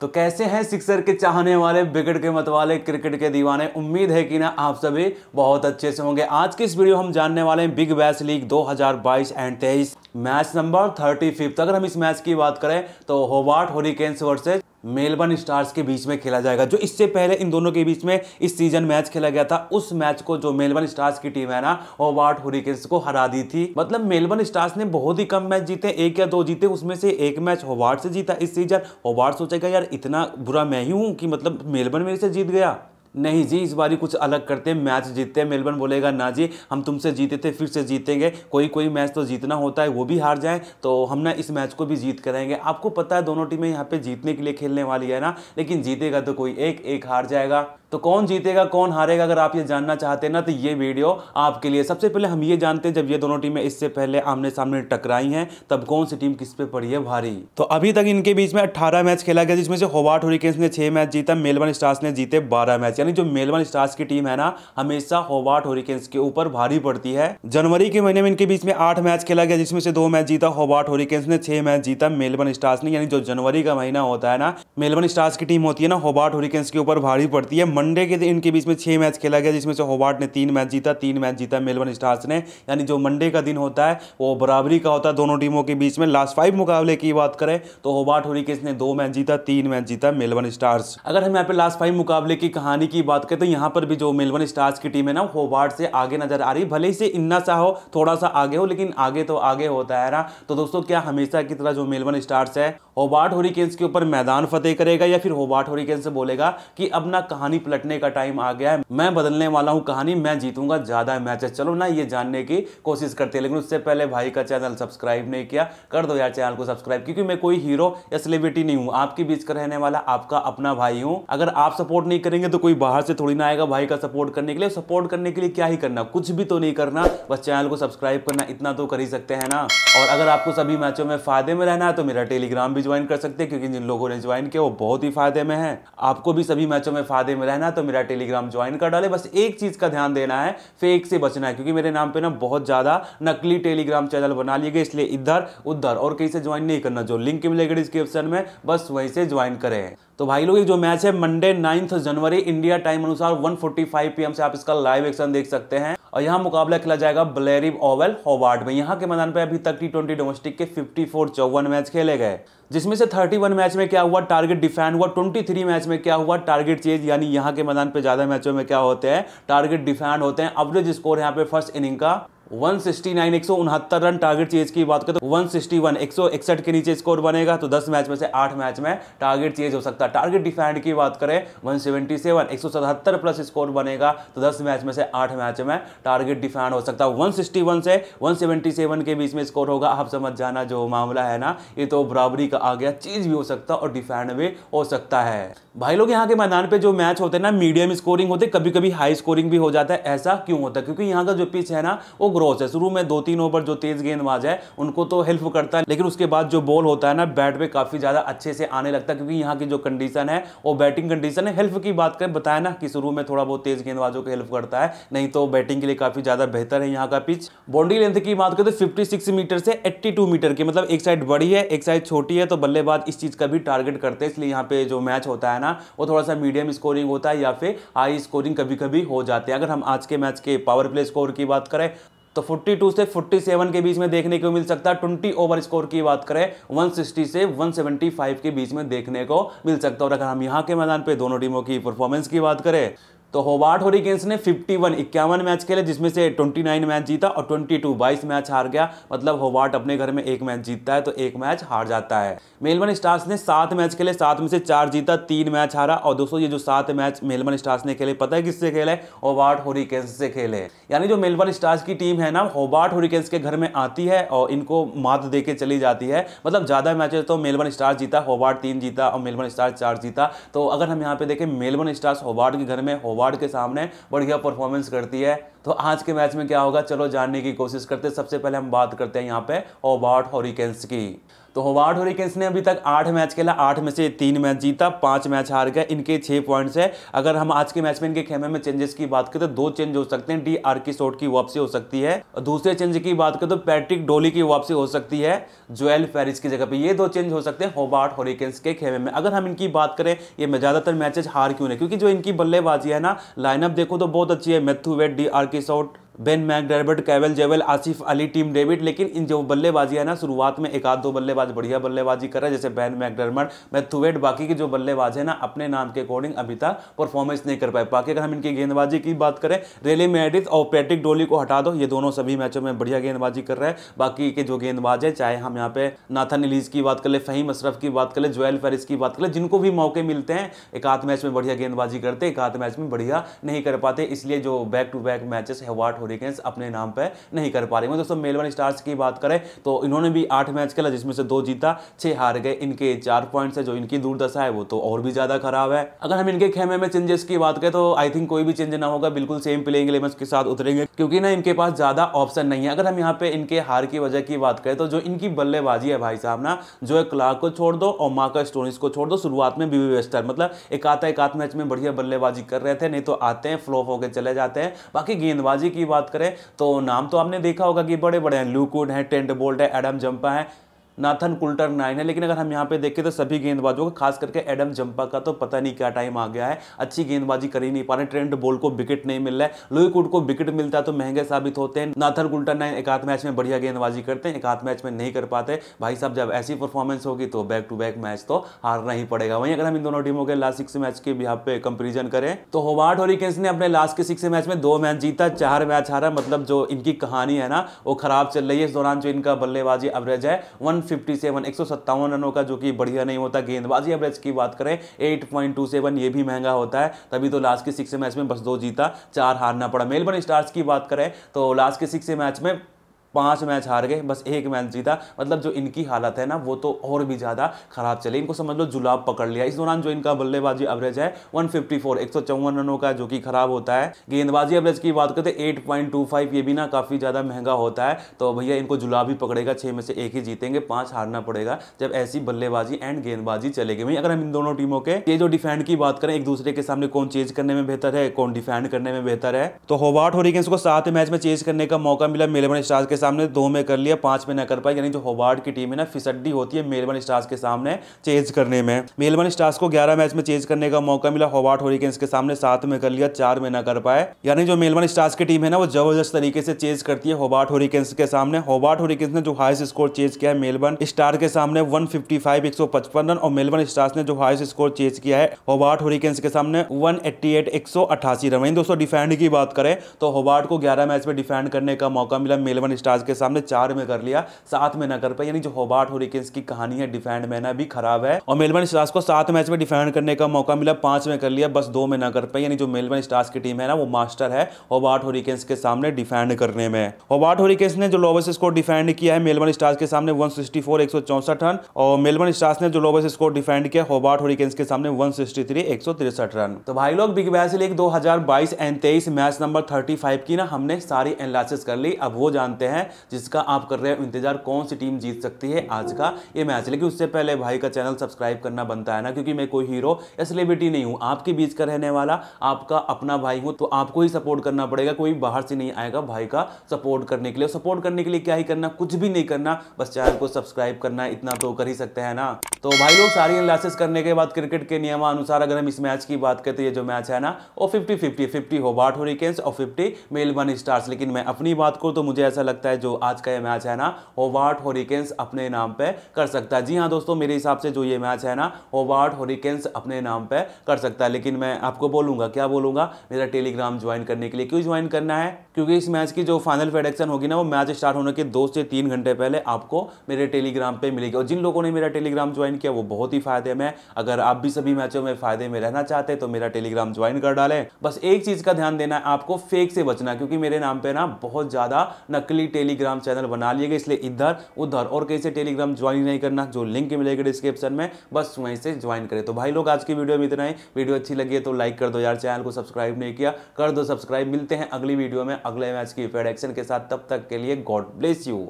तो कैसे हैं सिक्सर के चाहने वाले विकेट के मतवाले क्रिकेट के दीवाने उम्मीद है कि ना आप सभी बहुत अच्छे से होंगे आज की इस वीडियो हम जानने वाले हैं Big Bash League 2022 and 23 match number thirty fifth अगर हम इस मैच की बात करें तो Hobart Hurricanes versus Melbourne Stars के बीच में खेला जाएगा जो इससे पहले इन दोनों के बीच में इस सीजन मैच खेला गया था उस मैच को जो मेलबर्न स्टार्स की टीम है ना वार्ट हुरिकेन्स को हरा दी थी मतलब मेलबर्न स्टार्स ने बहुत ही कम मैच जीते एक या दो जीते उसमें से एक मैच होवार्ड से जीता इस सीजन होवार्ड सोचेगा यार इतना बुरा मैं ही हूँ कि मतलब मेलबर्न मेरे से जीत गया नहीं जी इस बारी कुछ अलग करते हैं मैच जीतते हैं मेलबर्न बोलेगा ना जी हम तुमसे जीते थे फिर से जीतेंगे कोई कोई मैच तो जीतना होता है वो भी हार जाएं तो हम ना इस मैच को भी जीत कराएंगे आपको पता है दोनों टीमें यहाँ पे जीतने के लिए खेलने वाली है ना लेकिन जीतेगा तो कोई एक एक हार जाएगा तो कौन जीतेगा कौन हारेगा अगर आप ये जानना चाहते हैं ना तो ये वीडियो आपके लिए सबसे पहले हम ये जानते हैं जब ये दोनों टीमें इससे पहले आमने सामने टकराई हैं तब कौन सी टीम किस पे पड़ी है भारी तो अभी तक इनके बीच में 18 मैच खेला गया जिसमें से होवाट हुरिकेन्स ने 6 मैच जीता मेलबर्न स्टार्स ने जीते 12 मैच यानी जो मेलबर्न स्टार्स की टीम है ना हमेशा होबार्ट होरिकेन्स के ऊपर भारी पड़ती है जनवरी के महीने में इनके बीच में आठ मैच खेला गया जिसमें से दो मैच जीता होबार्ट होरिकेन्स ने छह मैच जीता मेलबर्न स्टार्स ने यानी जो जनवरी का महीना होता है ना मेलबर्न स्टार्स की टीम होती है ना होबार्ट होरिकेन्स के ऊपर भारी पड़ती है मंडे के दिन इनके बीच में छह मैच खेला गया जिसमें से होबार्ट ने तीन मैच जीता तीन मैच जीता मेलबर्न स्टार्स ने यानी जो मंडे का दिन होता है वो बराबरी का होता है दोनों टीमों के बीच में लास्ट फाइव मुकाबले की बात करें तो होबार्ट होरिकेन्स ने दो मैच जीता तीन मैच जीता मेलबर्न स्टार्स अगर हम यहाँ पे लास्ट फाइव मुकाबले की कहानी की बात करें तो यहाँ पर भी जो मेलबर्न स्टार्स की टीम है ना होवार्ड से आगे नजर आ रही भले ही से इन्ना सा हो थोड़ा सा आगे हो लेकिन आगे तो आगे होता है ना तो दोस्तों क्या हमेशा की तरह जो मेलबर्न स्टार्स है होबार्ट होरिकेन्स के ऊपर मैदान फतेह करेगा या फिर होबार्ट होरिकेन्स से बोलेगा कि अब ना कहानी पलटने का टाइम आ गया है मैं बदलने वाला हूँ कहानी मैं जीतूंगा ज़्यादा मैचेस चलो ना ये जानने की कोशिश करते हैं लेकिन उससे पहले भाई का चैनल सब्सक्राइब नहीं किया कर दो यार चैनल को सब्सक्राइब क्योंकि मैं कोई हीरो या सेलिब्रिटी नहीं हूँ आपके बीच का रहने वाला आपका अपना भाई हूँ अगर आप सपोर्ट नहीं करेंगे तो कोई बाहर से थोड़ी ना आएगा भाई का सपोर्ट करने के लिए सपोर्ट करने के लिए क्या ही करना कुछ भी तो नहीं करना बस चैनल को सब्सक्राइब करना इतना तो कर ही सकते हैं ना और अगर आपको सभी मैचों में फायदे में रहना है तो मेरा टेलीग्राम भी ज्वाइन कर सकते हैं क्योंकि जिन लोगों ने ज्वाइन किया वो बहुत ही फायदे में है आपको भी सभी मैचों में फायदे में रहना है तो मेरा टेलीग्राम ज्वाइन कर डाले बस एक चीज का ध्यान देना है फेक से बचना है क्योंकि मेरे नाम पर ना बहुत ज्यादा नकली टेलीग्राम चैनल बना लिए गए इसलिए इधर उधर और कहीं से ज्वाइन नहीं करना जो लिंक मिलेगा डिस्क्रिप्शन में बस वहीं से ज्वाइन करें तो भाई लोग जो मैच है Monday ninth January India India time अनुसार 1:45 पीएम से आप इसका लाइव एक्शन देख सकते हैं और यहाँ मुकाबला खेला जाएगा ब्लेरिव ओवल होवार्ड में यहाँ के मैदान पर अभी तक टी ट्वेंटी डोमेस्टिक के 54 चौवन मैच खेले गए जिसमें से 31 मैच में क्या हुआ टारगेट डिफेंड हुआ 23 मैच में क्या हुआ टारगेट चेज यानी यहाँ के मैदान पे ज़्यादा मैचों में क्या होते हैं टारगेट डिफेंड होते हैं अवरेज स्कोर यहाँ पे फर्स्ट इनिंग का नाइन एक रन टारगेट चेज की बात करें तो वन वन सिक्सटी एक सौ इकसठ के नीचे स्कोर बनेगा तो दस मैच में से आठ मैच में टारगेट चेज हो सकता है टारगेट डिफेंड की बात करें सौ सतहत्तर प्लस स्कोर बनेगा तो दस मैच में से आठ मैच में टारगेट डिफेंड हो सकता है वन से 177 के बीच में स्कोर होगा आप समझ जाना जो मामला है ना ये तो बराबरी का आ गया चीज भी हो सकता है और डिफेंड भी हो सकता है भाई लोग यहाँ के मैदान पर जो मैच होते हैं ना मीडियम स्कोरिंग होते कभी कभी हाई स्कोरिंग भी हो जाता है ऐसा क्यों होता है क्योंकि यहाँ का जो पिच है ना वो क्रॉस है शुरू में दो तीन ओवर जो तेज गेंदबाज है उनको तो हेल्प करता है लेकिन उसके बाद जो बॉल होता है ना बैट पे काफ़ी ज़्यादा अच्छे से आने लगता है क्योंकि यहाँ की जो कंडीशन है वो बैटिंग कंडीशन है हेल्प की बात करें बताया ना कि शुरू में थोड़ा बहुत तेज गेंदबाजों को हेल्प करता है नहीं तो बैटिंग के लिए काफ़ी ज़्यादा बेहतर है यहाँ का पिच बाउंड्री लेंथ की बात करें तो फिफ्टी मीटर से एट्टी मीटर की मतलब एक साइड बड़ी है एक साइड छोटी है तो बल्लेबाज इस चीज़ का भी टारगेट करते हैं इसलिए यहाँ पे जो मैच होता है ना वो थोड़ा सा मीडियम स्कोरिंग होता है या फिर हाई स्कोरिंग कभी कभी हो जाते हैं अगर हम आज के मैच के पावर प्ले स्कोर की बात करें तो 42 से 47 के बीच में देखने को मिल सकता है 20 ओवर स्कोर की बात करें 160 से 175 के बीच में देखने को मिल सकता है और अगर हम यहाँ के मैदान पे दोनों टीमों की परफॉर्मेंस की बात करें तो होबार्ट होरिकेन्स ने 51 इक्यावन मैच खेले जिसमें से 29 मैच जीता और 22 बाईस मैच हार गया मतलब होबार्ट अपने घर में एक मैच जीतता है तो एक मैच हार जाता है मेलबर्न स्टार्स ने सात मैच खेले सात में से चार जीता तीन मैच हारा और दोस्तों ये जो सात मैच मेलबर्न स्टार्स ने खेले पता है किससे खेले होबार्ट होरिकेन्स से खेले यानी जो मेलबर्न स्टार्स की टीम है ना होबार्ट होरिकेन्स के घर में आती है और इनको मात दे के चली जाती है मतलब ज़्यादा मैच तो मेलबर्न स्टार्स जीता होबार्ट तीन जीता और मेलबर्न स्टार्स चार जीता तो अगर हम यहाँ पे देखें मेलबर्न स्टार्स होबार्ट के घर में होबार्ट वार्ड के सामने बढ़िया परफॉर्मेंस करती है तो आज के मैच में क्या होगा चलो जानने की कोशिश करते हैं सबसे पहले हम बात करते हैं यहाँ पे ओबार्ट हॉरिकेन्स की तो होवार्ड हॉरिकेन्स ने अभी तक आठ मैच खेला आठ में से तीन मैच जीता पांच मैच हार गया इनके छह पॉइंट्स है अगर हम आज के मैच में इनके खेमे में चेंजेस की बात करें तो दो चेंज हो सकते हैं डी आर की शॉट की वापसी हो सकती है और दूसरे चेंज की बात करें तो पैट्रिक डोली की वापसी हो सकती है जोएल फेरिस की जगह पर ये दो चेंज हो सकते हैं होवार्ड हॉरिकेन्स के खेमे में अगर हम इनकी बात करें ये ज़्यादातर मैचेज हार क्यों नहीं क्योंकि जो इनकी बल्लेबाजी है ना लाइनअप देखो तो बहुत अच्छी है मेथू वेट डी आर work is out Ben McDermott Caleb Jewell Asif Ali team David लेकिन इन जो बल्लेबाजी है ना शुरुआत में एक आध दो बल्लेबाज बढ़िया बल्लेबाजी कर रहे हैं जैसे बैन मैकडरमट मैथुवेट बाकी के जो बल्लेबाज है ना अपने नाम के अकॉर्डिंग अभी तक परफॉर्मेंस नहीं कर पाए बाकी अगर हम इनकी गेंदबाजी की बात करें रेले मेडिस और पैट्रिक डोली को हटा दो ये दोनों सभी मैचों में बढ़िया गेंदबाजी कर रहे हैं बाकी के जो गेंदबाज है चाहे हम यहाँ पे नाथन इलीज की बात कर ले फहीम अशरफ की बात कर ले जोएल फेरिस की बात कर ले जिनको भी मौके मिलते हैं एक आध मैच में बढ़िया गेंदबाजी करते एक आध मैच में बढ़िया नहीं कर पाते इसलिए जो बैक टू बैक मैचेस है वाट हरिकेन्स अपने नाम पर नहीं कर पा रही दोस्तों मेलबर्न स्टार्स की बात करें तो इन्होंने भी आठ मैच खेला जिसमें से दो जीता छह हार गए इनके चार पॉइंट्स है जो इनकी दुर्दशा है वो तो और भी ज़्यादा खराब है अगर हम इनके खेमे में चेंजेस की बात करें तो आई थिंक कोई भी चेंज ना होगा बिल्कुल सेम प्लेइंग इलेवन के साथ उतरेंगे क्योंकि ना इनके पास ज़्यादा ऑप्शन नहीं है अगर हम यहाँ पे इनके हार की वजह की बात करें तो जो इनकी बल्लेबाजी है भाई साहब ना जो है क्लार्क को छोड़ दो और मार्का स्टोनिस को छोड़ दो शुरुआत में बीवी वेस्टर मतलब एक आता एक आध मैच में बढ़िया बल्लेबाजी कर रहे थे नहीं तो आते हैं फ्लॉप होकर चले जाते हैं बाकी गेंदबाजी की बात बात करें तो नाम तो आपने देखा होगा कि बड़े बड़े हैं लूकुड हैं टेंट बोल्ट है एडम जंपा है नाथन कुल्टर नाइन है लेकिन अगर हम यहाँ पे देखें तो सभी गेंदबाजों का खास करके एडम जंपा का तो पता नहीं क्या टाइम आ गया है अच्छी गेंदबाजी कर ही नहीं पा रहे ट्रेंड बोल को विकेट नहीं मिल रहा है लोई कुट को विकेट मिलता है तो महंगे साबित होते हैं नाथन कुल्टर नाइन एक आध मैच में बढ़िया गेंदबाजी करते हैं एक आध मैच में नहीं कर पाते भाई साहब जब ऐसी परफॉर्मेंस होगी तो बैक टू बैक मैच तो हारना ही पड़ेगा वहीं अगर हम इन दोनों टीमों के लास्ट सिक्स मैच के यहाँ पे कंपेरिजन करें तो होवार्ड हॉरिकेन्स ने अपने लास्ट के सिक्स मैच में दो मैच जीता चार मैच हारा मतलब जो इनकी कहानी है ना वो खराब चल रही है इस दौरान जो इनका बल्लेबाजी एवरेज है वन फिफ्टी सेवन एक सौ सत्तावन रनों का जो कि बढ़िया नहीं होता गेंदबाजी एवरेज की बात करें एट पॉइंट टू सेवन ये भी महंगा होता है तभी तो लास्ट के सिक्स मैच में बस दो जीता चार हारना पड़ा मेलबर्न स्टार्स की बात करें तो लास्ट के सिक्स मैच में पांच मैच हार गए बस एक मैच जीता मतलब जो इनकी हालत है ना वो तो और भी ज़्यादा खराब चली इनको समझ लो जुलाब पकड़ लिया इस दौरान जो इनका बल्लेबाजी एवरेज है 154 चौवन रनों का जो कि खराब होता है गेंदबाजी एवरेज की बात करते तो एट पॉइंट टू फाइव ये भी ना काफ़ी ज़्यादा महंगा होता है तो भैया इनको जुलाब ही पकड़ेगा छः में से एक ही जीतेंगे पाँच हारना पड़ेगा जब ऐसी बल्लेबाजी एंड गेंदबाजी चलेगी वहीं अगर हम इन दोनों टीमों के ये जो डिफेंड की बात करें एक दूसरे के सामने कौन चेज करने में बेहतर है कौन डिफेंड करने में बेहतर है तो होवाट होरिकेंस को सात मैच में चेज करने का मौका मिला मेलेबन स्टार्स के सामने दो में कर लिया पांच में ना कर पाई यानी जो होबार्ड की टीम है ना फिसड्डी होती है मेलबर्न स्टार्स के सामने चेज करने में मेलबर्न स्टार्स को ग्यारह मैच में चेज करने का मौका मिला होबार्ड होरिकेन्स के सामने सात में कर लिया चार में ना कर पाए यानी जो मेलबर्न स्टार्स की टीम है ना वो जबरदस्त तरीके से चेज करती है होबार्ट होरिकेन्स के सामने होबार्ट होरिकेन्स ने जो हाईस्ट स्कोर चेज किया है मेलबर्न स्टार के सामने वन फिफ्टी रन और मेलबर्न स्टार्स ने जो हाईस्ट स्कोर चेज किया है होबार्ट होरिकेन्स के सामने वन एट्टी एट एक सौ अट्ठासी रन वहीं दोस्तों डिफेंड की बात करें तो होबार्ट को ग्यारह मैच में डिफेंड करने का मौका मिला मेलबर्न स्टार कामकाज के सामने चार में कर लिया सात में न कर पाए यानी जो होबार्ट होरिकेन्स की कहानी है डिफेंड में ना भी खराब है और मेलबर्न स्टार्स को सात मैच में डिफेंड करने का मौका मिला पांच में कर लिया बस दो में न कर पाए यानी जो मेलबर्न स्टार्स की टीम है ना वो मास्टर है होबार्ट होरिकेन्स के सामने डिफेंड करने में होबार्ट होरिकेन्स ने जो लोवेस्ट स्कोर डिफेंड किया है मेलबर्न स्टार्स के सामने वन सिक्सटी रन और मेलबर्न स्टार्स ने जो लोवेस्ट स्कोर डिफेंड किया होबार्ट होरिकेन्स के सामने वन सिक्सटी रन तो भाई लोग बिग बैस लीग दो हजार बाईस मैच नंबर थर्टी की ना हमने सारी एनालिसिस कर ली अब वो जानते हैं है जिसका आप कर रहे हो इंतजार कौन सी टीम जीत सकती है आज का ये मैच लेकिन उससे पहले भाई का चैनल सब्सक्राइब करना बनता है ना क्योंकि मैं कोई हीरो या सेलिब्रिटी नहीं हूँ आपके बीच का रहने वाला आपका अपना भाई हूँ तो आपको ही सपोर्ट करना पड़ेगा कोई बाहर से नहीं आएगा भाई का सपोर्ट करने के लिए सपोर्ट करने के लिए क्या ही करना कुछ भी नहीं करना बस चैनल को सब्सक्राइब करना इतना तो कर ही सकते हैं ना तो भाई लोग सारी एनालिसिस करने के बाद क्रिकेट के नियमानुसार अगर हम इस मैच की बात करें तो ये जो मैच है ना वो fifty fifty fifty Hobart Hurricanes और फिफ्टी मेलबर्न स्टार्स लेकिन मैं अपनी बात करूँ तो मुझे ऐसा लगता है सकता है जो आज का ये मैच है ना ओवार्ट होरिकेन्स अपने नाम पे कर सकता है जी हाँ दोस्तों मेरे हिसाब से जो ये मैच है ना ओवार्ट होरिकेन्स अपने नाम पे कर सकता है लेकिन मैं आपको बोलूँगा क्या बोलूँगा मेरा टेलीग्राम ज्वाइन करने के लिए क्यों ज्वाइन करना है क्योंकि इस मैच की जो फाइनल फेडेक्शन होगी ना वो मैच स्टार्ट होने के दो से तीन घंटे पहले आपको मेरे टेलीग्राम पर मिलेगी और जिन लोगों ने मेरा टेलीग्राम ज्वाइन किया वो बहुत ही फायदे में अगर आप भी सभी मैचों में फायदे में रहना चाहते तो मेरा टेलीग्राम ज्वाइन कर डालें बस एक चीज़ का ध्यान देना है आपको फेक से बचना क्योंकि मेरे नाम पे ना बहुत ज़्यादा नकली टेलीग्राम चैनल बना लिएगा इसलिए इधर उधर और कैसे टेलीग्राम ज्वाइन नहीं करना जो लिंक मिलेगा डिस्क्रिप्शन में बस वहीं से ज्वाइन करें तो भाई लोग आज की वीडियो में इतना ही वीडियो अच्छी लगी है तो लाइक कर दो यार चैनल को सब्सक्राइब नहीं किया कर दो सब्सक्राइब मिलते हैं अगली वीडियो में अगले मैच की फेड एक्शन के साथ तब तक के लिए गॉड ब्लेस यू